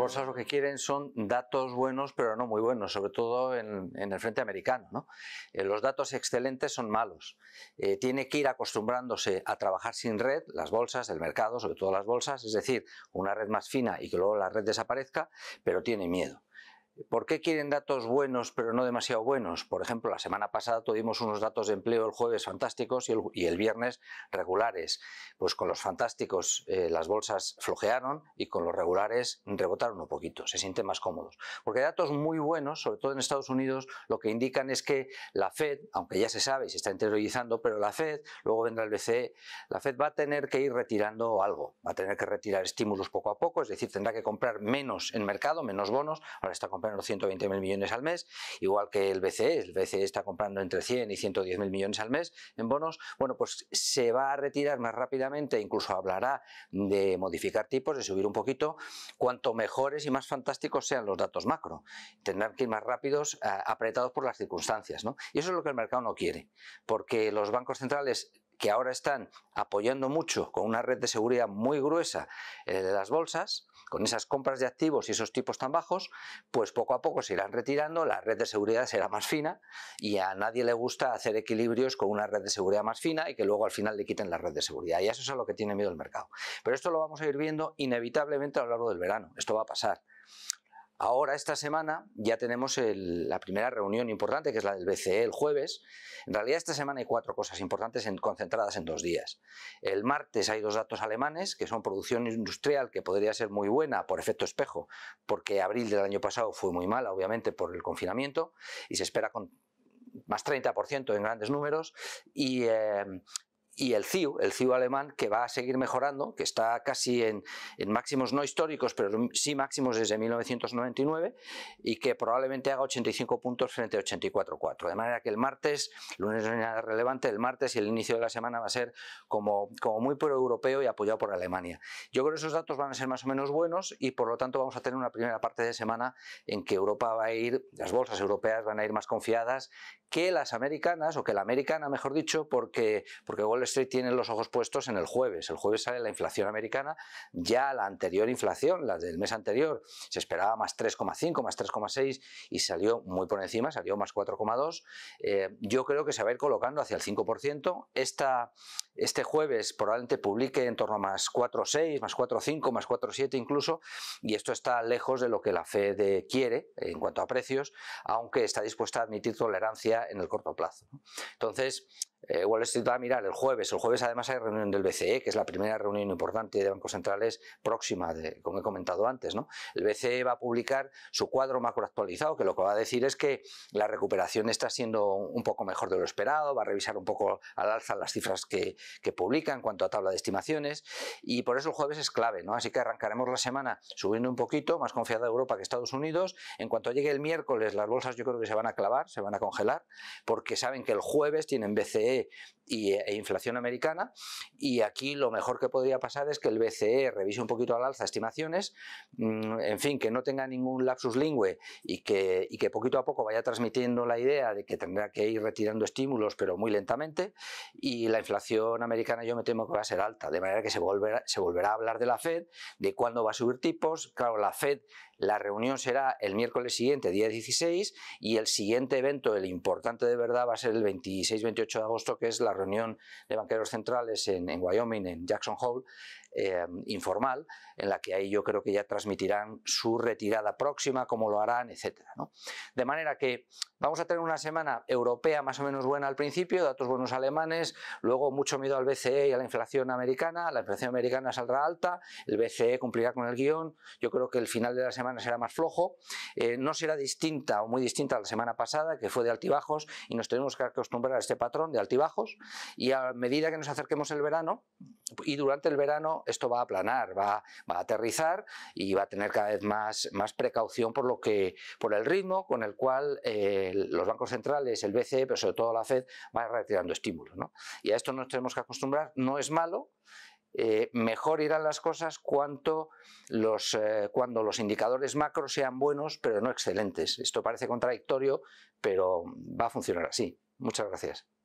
bolsas lo que quieren son datos buenos, pero no muy buenos, sobre todo en, el frente americano. Eh, los datos excelentes son malos. Eh, tiene que ir acostumbrándose a trabajar sin red, las bolsas, el mercado, sobre todo las bolsas, es decir, una red más fina y que luego la red desaparezca, pero tiene miedo. ¿Por qué quieren datos buenos pero no demasiado buenos? Por ejemplo, la semana pasada tuvimos unos datos de empleo el jueves fantásticos y el, viernes regulares. Pues con los fantásticos eh, las bolsas flojearon y con los regulares rebotaron un poquito, se sienten más cómodos. Porque datos muy buenos, sobre todo en Estados Unidos, lo que indican es que la Fed, aunque ya se sabe y se está interiorizando, pero la Fed, luego vendrá el BCE, la Fed va a tener que ir retirando algo, va a tener que retirar estímulos poco a poco, es decir, tendrá que comprar menos en mercado, menos bonos, ahora está comprando en 120 mil millones al mes, igual que el BCE, el BCE está comprando entre 100 y 110.000 millones al mes en bonos, bueno, pues se va a retirar más rápidamente, incluso hablará de modificar tipos, de subir un poquito, cuanto mejores y más fantásticos sean los datos macro. Tendrán que ir más rápidos, apretados por las circunstancias, ¿no? Y eso es lo que el mercado no quiere, porque los bancos centrales que ahora están apoyando mucho con una red de seguridad muy gruesa eh, de las bolsas, con esas compras de activos y esos tipos tan bajos, pues poco a poco se irán retirando, la red de seguridad será más fina y a nadie le gusta hacer equilibrios con una red de seguridad más fina y que luego al final le quiten la red de seguridad. Y eso es a lo que tiene miedo el mercado. Pero esto lo vamos a ir viendo inevitablemente a lo largo del verano. Esto va a pasar. Ahora, esta semana, ya tenemos la primera reunión importante, que es la del BCE el jueves. En realidad, esta semana hay cuatro cosas importantes concentradas en dos días. El martes hay dos datos alemanes, que son producción industrial, que podría ser muy buena por efecto espejo, porque abril del año pasado fue muy mala, obviamente, por el confinamiento, y se espera con más 30% en grandes números y eh, y el CIU, el CIU alemán, que va a seguir mejorando, que está casi en, máximos no históricos, pero sí máximos desde 1999, y que probablemente haga 85 puntos frente a 84.4. De manera que el martes, lunes no es nada relevante, el martes y el inicio de la semana va a ser como, como muy pro-europeo y apoyado por Alemania. Yo creo que esos datos van a ser más o menos buenos y por lo tanto vamos a tener una primera parte de semana en que Europa va a ir, las bolsas europeas van a ir más confiadas que las americanas, o que la americana, mejor dicho, porque, porque Street tiene los ojos puestos en el jueves. El jueves sale la inflación americana, ya la anterior inflación, la del mes anterior, se esperaba más 3,5, más 3,6 y salió muy por encima, salió más 4,2. Eh, yo creo que se va a ir colocando hacia el 5%. Esta este jueves probablemente publique en torno a más 4,6, más 4,5, más 4,7 incluso, y esto está lejos de lo que la Fed eh, quiere en cuanto a precios, aunque está dispuesta a admitir tolerancia en el corto plazo. Entonces, igual eh, Wall Street va a mirar el jueves. El jueves además hay reunión del BCE, que es la primera reunión importante de bancos centrales próxima, como he comentado antes. ¿no? El BCE va a publicar su cuadro macro actualizado, que lo que va a decir es que la recuperación está siendo un poco mejor de lo esperado, va a revisar un poco al alza las cifras que, que publica en cuanto a tabla de estimaciones y por eso el jueves es clave, ¿no? Así que arrancaremos la semana subiendo un poquito, más confiada Europa que Estados Unidos. En cuanto llegue el miércoles, las bolsas yo creo que se van a clavar, se van a congelar, porque saben que el jueves tienen BCE y, e inflación americana y aquí lo mejor que podría pasar es que el BCE revise un poquito al alza estimaciones, mm, en fin, que no tenga ningún lapsus lingüe y que, y que poquito a poco vaya transmitiendo la idea de que tendrá que ir retirando estímulos pero muy lentamente y la inflación americana yo me temo que va a ser alta, de manera que se volverá, se volverá a hablar de la Fed, de cuándo va a subir tipos. Claro, la Fed, la reunión será el miércoles siguiente, día 16, y el siguiente evento, el importante de verdad, va a ser el 26-28 de agosto, que es la reunión de banqueros centrales en, en Wyoming, en Jackson Hole, eh, informal, en la que ahí yo creo que ya transmitirán su retirada próxima, cómo lo harán, etc. De manera que vamos a tener una semana europea más o menos buena al principio, datos buenos alemanes, luego mucho miedo al BCE y a la inflación americana, la inflación americana saldrá alta, el BCE cumplirá con el guión, yo creo que el final de la semana será más flojo, eh, no será distinta o muy distinta a la semana pasada, que fue de altibajos, y nos tenemos que acostumbrar a este patrón de altibajos, y a medida que nos acerquemos el verano, y durante el verano esto va a aplanar, va, a aterrizar y va a tener cada vez más, precaución por, lo que, por el ritmo con el cual eh, los bancos centrales, el BCE, pero sobre todo la FED, va retirando estímulos. Y a esto nos tenemos que acostumbrar, no es malo, eh, mejor irán las cosas cuanto los, eh, cuando los indicadores macro sean buenos, pero no excelentes. Esto parece contradictorio, pero va a funcionar así. Muchas gracias.